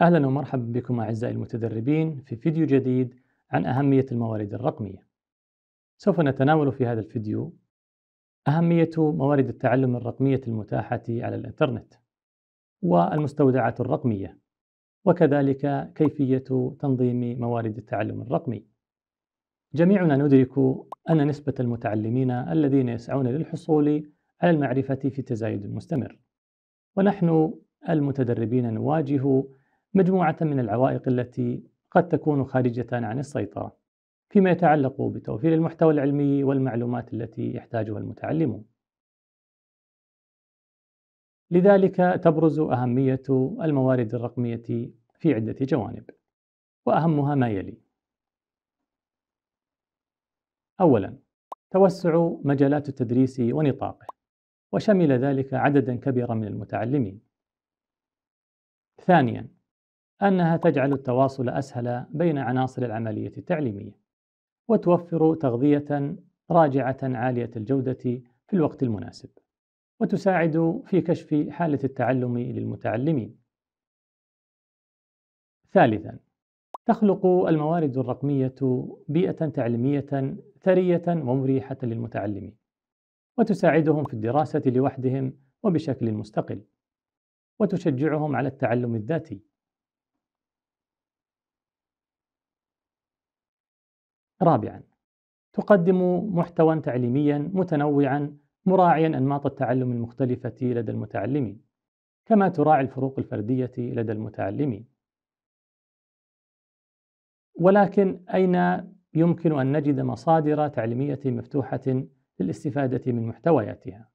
أهلا ومرحبا بكم أعزائي المتدربين في فيديو جديد عن أهمية الموارد الرقمية سوف نتناول في هذا الفيديو أهمية موارد التعلم الرقمية المتاحة على الإنترنت والمستودعات الرقمية وكذلك كيفية تنظيم موارد التعلم الرقمي جميعنا ندرك أن نسبة المتعلمين الذين يسعون للحصول على المعرفة في تزايد مستمر ونحن المتدربين نواجه مجموعة من العوائق التي قد تكون خارجة عن السيطرة فيما يتعلق بتوفير المحتوى العلمي والمعلومات التي يحتاجها المتعلمون. لذلك تبرز أهمية الموارد الرقمية في عدة جوانب، وأهمها ما يلي: أولاً، توسع مجالات التدريس ونطاقه، وشمل ذلك عدداً كبيراً من المتعلمين. ثانياً، أنها تجعل التواصل أسهل بين عناصر العملية التعليمية، وتوفر تغذية راجعة عالية الجودة في الوقت المناسب، وتساعد في كشف حالة التعلم للمتعلمين. ثالثاً، تخلق الموارد الرقمية بيئة تعليمية ثرية ومريحة للمتعلمين، وتساعدهم في الدراسة لوحدهم وبشكل مستقل، وتشجعهم على التعلم الذاتي، رابعا تقدم محتوى تعليميا متنوعا مراعيا أنماط التعلم المختلفة لدى المتعلمين كما تراعي الفروق الفردية لدى المتعلمين ولكن أين يمكن أن نجد مصادر تعليمية مفتوحة للاستفادة من محتوياتها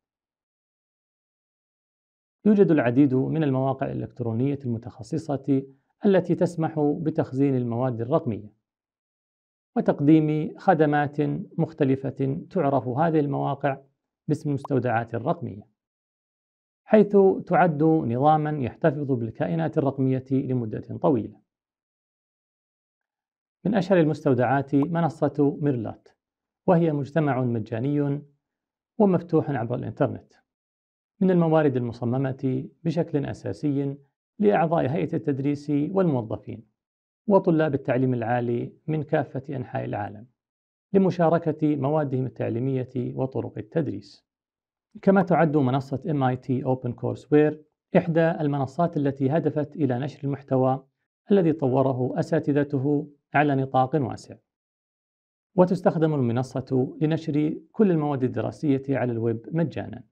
يوجد العديد من المواقع الإلكترونية المتخصصة التي تسمح بتخزين المواد الرقمية وتقديم خدمات مختلفة تعرف هذه المواقع باسم المستودعات الرقمية حيث تعد نظاما يحتفظ بالكائنات الرقمية لمدة طويلة من أشهر المستودعات منصة ميرلات وهي مجتمع مجاني ومفتوح عبر الإنترنت من الموارد المصممة بشكل أساسي لأعضاء هيئة التدريس والموظفين وطلاب التعليم العالي من كافة أنحاء العالم لمشاركة موادهم التعليمية وطرق التدريس. كما تعد منصة MIT Open Courseware إحدى المنصات التي هدفت إلى نشر المحتوى الذي طوره أساتذته على نطاق واسع. وتستخدم المنصة لنشر كل المواد الدراسية على الويب مجاناً.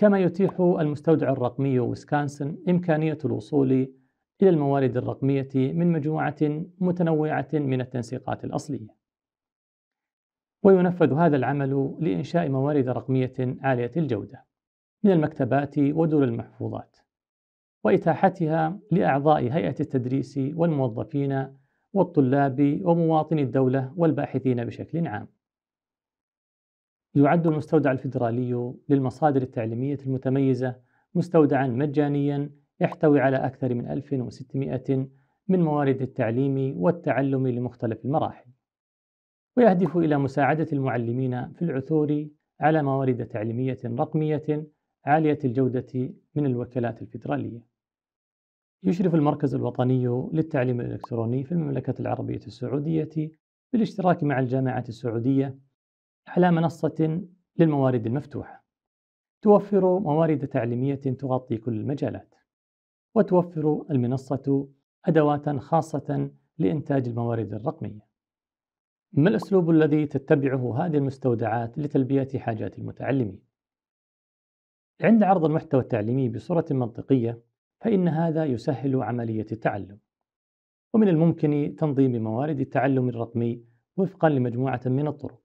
كما يتيح المستودع الرقمي ويسكانسن إمكانية الوصول إلى الموارد الرقمية من مجموعة متنوعة من التنسيقات الأصلية. وينفذ هذا العمل لإنشاء موارد رقمية عالية الجودة من المكتبات ودور المحفوظات، وإتاحتها لأعضاء هيئة التدريس والموظفين والطلاب ومواطني الدولة والباحثين بشكل عام. يعد المستودع الفيدرالي للمصادر التعليمية المتميزة مستودعا مجانيا يحتوي على أكثر من 1600 من موارد التعليم والتعلم لمختلف المراحل ويهدف إلى مساعدة المعلمين في العثور على موارد تعليمية رقمية عالية الجودة من الوكالات الفيدرالية يشرف المركز الوطني للتعليم الإلكتروني في المملكة العربية السعودية بالاشتراك مع الجامعة السعودية على منصة للموارد المفتوحة توفر موارد تعليمية تغطي كل المجالات وتوفر المنصة أدوات خاصة لإنتاج الموارد الرقمية ما الأسلوب الذي تتبعه هذه المستودعات لتلبية حاجات المتعلمين؟ عند عرض المحتوى التعليمي بصورة منطقية فإن هذا يسهل عملية التعلم ومن الممكن تنظيم موارد التعلم الرقمي وفقا لمجموعة من الطرق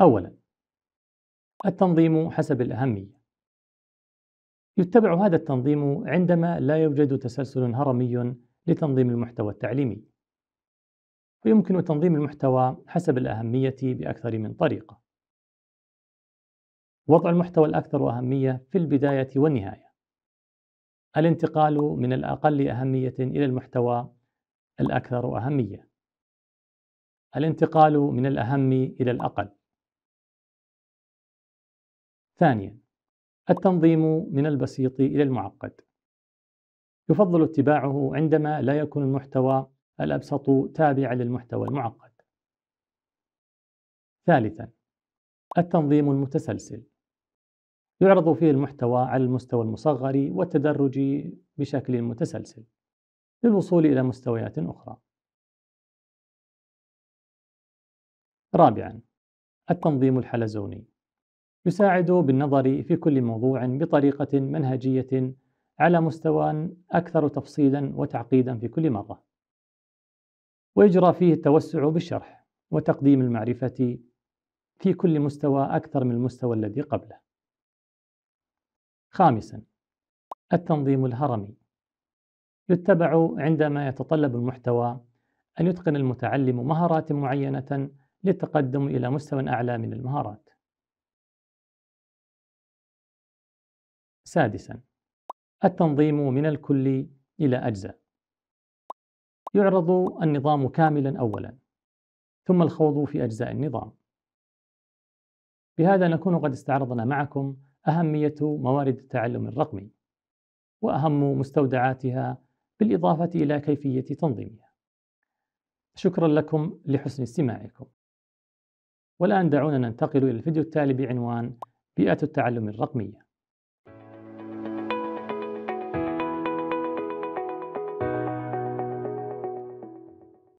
أولا التنظيم حسب الأهمية يتبع هذا التنظيم عندما لا يوجد تسلسل هرمي لتنظيم المحتوى التعليمي ويمكن تنظيم المحتوى حسب الأهمية بأكثر من طريقة وضع المحتوى الأكثر أهمية في البداية والنهاية الانتقال من الأقل أهمية إلى المحتوى الأكثر أهمية الانتقال من الأهم إلى الأقل ثانيا التنظيم من البسيط إلى المعقد يفضل اتباعه عندما لا يكون المحتوى الأبسط تابعا للمحتوى المعقد ثالثا التنظيم المتسلسل يعرض فيه المحتوى على المستوى المصغر والتدرجي بشكل متسلسل للوصول إلى مستويات أخرى رابعا التنظيم الحلزوني يساعد بالنظر في كل موضوع بطريقة منهجية على مستوى أكثر تفصيلا وتعقيدا في كل مرة. ويجرى فيه التوسع بالشرح وتقديم المعرفة في كل مستوى أكثر من المستوى الذي قبله. خامسا التنظيم الهرمي يتبع عندما يتطلب المحتوى أن يتقن المتعلم مهارات معينة للتقدم إلى مستوى أعلى من المهارات. سادسا التنظيم من الكل إلى أجزاء يعرض النظام كاملا أولا ثم الخوض في أجزاء النظام بهذا نكون قد استعرضنا معكم أهمية موارد التعلم الرقمي وأهم مستودعاتها بالإضافة إلى كيفية تنظيمها شكرا لكم لحسن استماعكم والآن دعونا ننتقل إلى الفيديو التالي بعنوان بيئة التعلم الرقمية